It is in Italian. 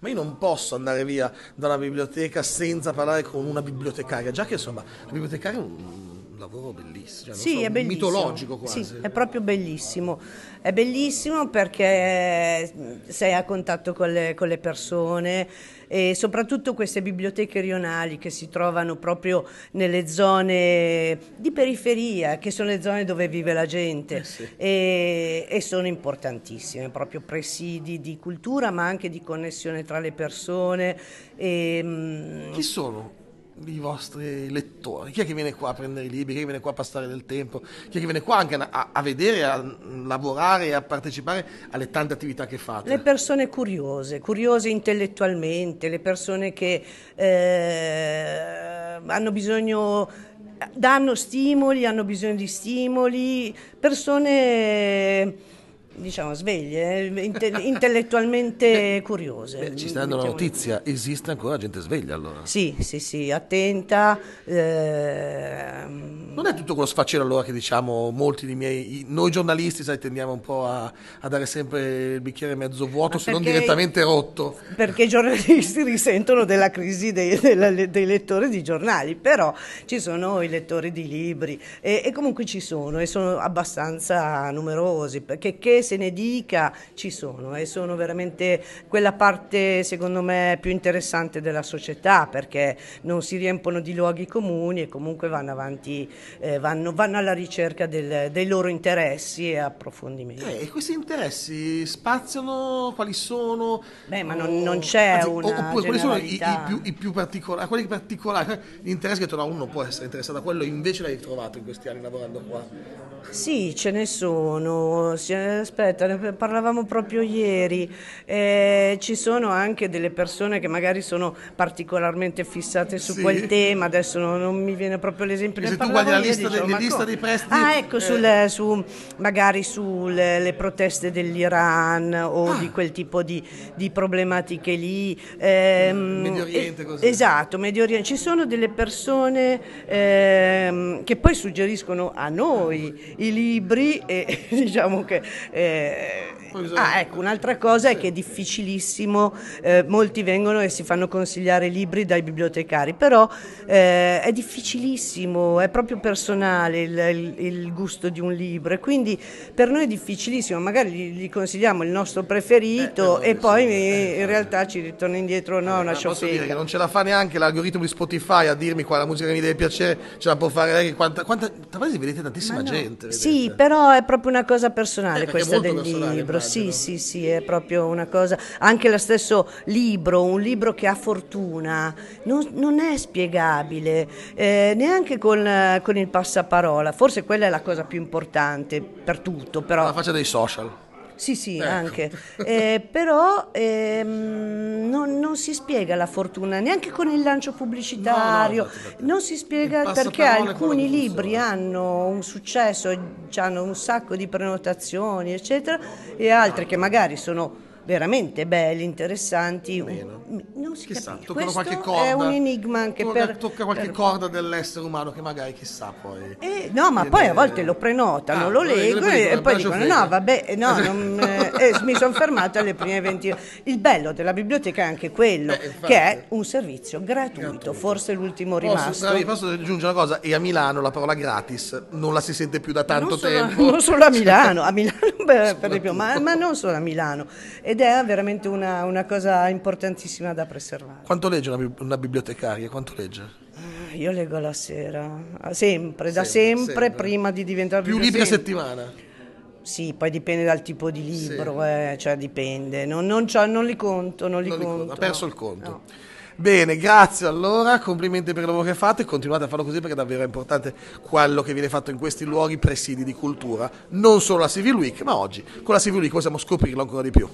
ma io non posso andare via dalla biblioteca senza parlare con una bibliotecaria, già che insomma la bibliotecaria è un lavoro bellissimo, cioè, sì, so, è bellissimo. mitologico quasi. Sì, è proprio bellissimo. È bellissimo perché sei a contatto con le, con le persone e soprattutto queste biblioteche rionali che si trovano proprio nelle zone di periferia, che sono le zone dove vive la gente eh sì. e, e, sono importantissime, proprio presidi di cultura ma anche di connessione tra le persone. E, Chi sono i vostri lettori? Chi è che viene qua a prendere i libri? Chi è che viene qua a passare del tempo? Chi è che viene qua anche a, a vedere, a lavorare e a partecipare alle tante attività che fate? Le persone curiose, curiose intellettualmente, le persone che eh, hanno bisogno danno stimoli, hanno bisogno di stimoli, persone diciamo, sveglie, eh, intellettualmente curiose. Beh, ci mm, sta dando la diciamo notizia, esiste ancora gente sveglia allora? Sì, sì, sì, attenta. Eh... Non è tutto quello sfacelo allora che diciamo molti dei miei, noi giornalisti sai, tendiamo un po' a, a dare sempre il bicchiere mezzo vuoto perché, se non direttamente rotto. Perché i giornalisti risentono della crisi dei, della, dei, lettori di giornali, però ci sono i lettori di libri e, e comunque ci sono e sono abbastanza numerosi perché che se ne dica, ci sono e sono veramente quella parte secondo me più interessante della società perché non si riempono di luoghi comuni e comunque vanno avanti, eh, vanno, vanno, alla ricerca del, dei loro interessi e approfondimenti. Eh, e questi interessi spaziano, quali sono? Beh, ma non, non c'è anzi, una Oppure quali sono i, i, più, i più particolari, Quali particolari, gli interessi che trova uno può essere interessato a quello, invece l'hai trovato in questi anni lavorando qua? Sì, ce ne sono, aspetta, ne parlavamo proprio ieri, eh, ci sono anche delle persone che magari sono particolarmente fissate su sì. quel tema, adesso non, non, mi viene proprio l'esempio. E se tu guardi la lista, dicevo, de, lista dei prestiti... Ah ecco, eh. sul, su, magari sulle proteste dell'Iran o ah. di quel tipo di, di problematiche lì. Eh, Medio Oriente così. Esatto, Medio Oriente. Ci sono delle persone ehm, che poi suggeriscono a noi i libri e diciamo che eh, ah, ecco, un'altra cosa è che è difficilissimo, eh, molti vengono e si fanno consigliare libri dai bibliotecari, però eh, è difficilissimo, è proprio personale il, il, il, gusto di un libro e quindi per noi è difficilissimo, magari gli, gli consigliamo il nostro preferito eh, e poi eh, in realtà ci ritorna indietro no, eh, una sciocchezza. Posso dire che non ce la fa neanche l'algoritmo di Spotify a dirmi qua la musica che mi deve piacere, ce la può fare lei, quanta, quanta, vedete tantissima no. gente. Vedete. Sì, però è proprio una cosa personale questa protagonista del libro, sì, sì, sì, è proprio una cosa, anche lo stesso libro, un libro che ha fortuna, non, non è spiegabile, eh, neanche con, con il passaparola, forse quella è la cosa più importante per tutto, però... La faccia dei social. Sì, sì, ecco. anche. Eh, però ehm, non, non, si spiega la fortuna, neanche con il lancio pubblicitario, no, no, non si spiega perché alcuni libri hanno un successo, hanno un sacco di prenotazioni, eccetera, e altri che magari sono veramente belli, interessanti, meno non si chissà, capisce. Toccano qualche corda. È un enigma anche tocca, per. Tocca qualche per... corda dell'essere umano che magari chissà poi. Eh, no, ma viene... poi a volte lo prenotano, ah, lo leggo e, e poi dicono: no, vabbè, no, non, eh, eh mi sono fermata alle prime 20 Il bello della biblioteca è anche quello, Beh, infatti, che è un servizio gratuito, gratuito. forse l'ultimo rimasto. Posso, posso aggiungere una cosa? E a Milano la parola gratis non la si sente più da tanto non tempo. Solo, non solo a cioè, Milano, a Milano per, per di più, ma, ma, non solo a Milano. Ed è veramente una, una cosa importantissima da presentare preservare. Quanto legge una, una bibliotecaria? Quanto legge? Ah, io leggo la sera, ah, sempre, da sempre, sempre, prima di diventare Più libri a settimana? Sì, poi dipende dal tipo di libro, sì. eh, cioè dipende. Non, non, non, li conto, non li non conto. conto. Ha perso il conto. No. Bene, grazie allora, complimenti per il lavoro che fate, continuate a farlo così perché è davvero importante quello che viene fatto in questi luoghi presidi di cultura, non solo la Civil Week, ma oggi con la Civil Week possiamo scoprirlo ancora di più.